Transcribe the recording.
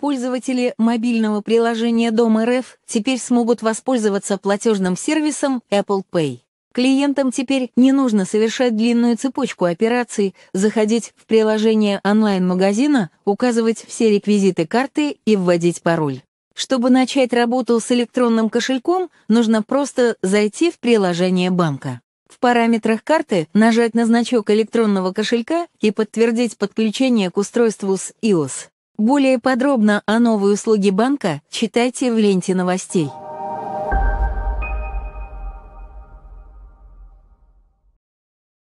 Пользователи мобильного приложения Дом РФ теперь смогут воспользоваться платежным сервисом Apple Pay. Клиентам теперь не нужно совершать длинную цепочку операций, заходить в приложение онлайн-магазина, указывать все реквизиты карты и вводить пароль. Чтобы начать работу с электронным кошельком, нужно просто зайти в приложение банка. В параметрах карты нажать на значок электронного кошелька и подтвердить подключение к устройству с iOS. Более подробно о новой услуге банка читайте в ленте новостей.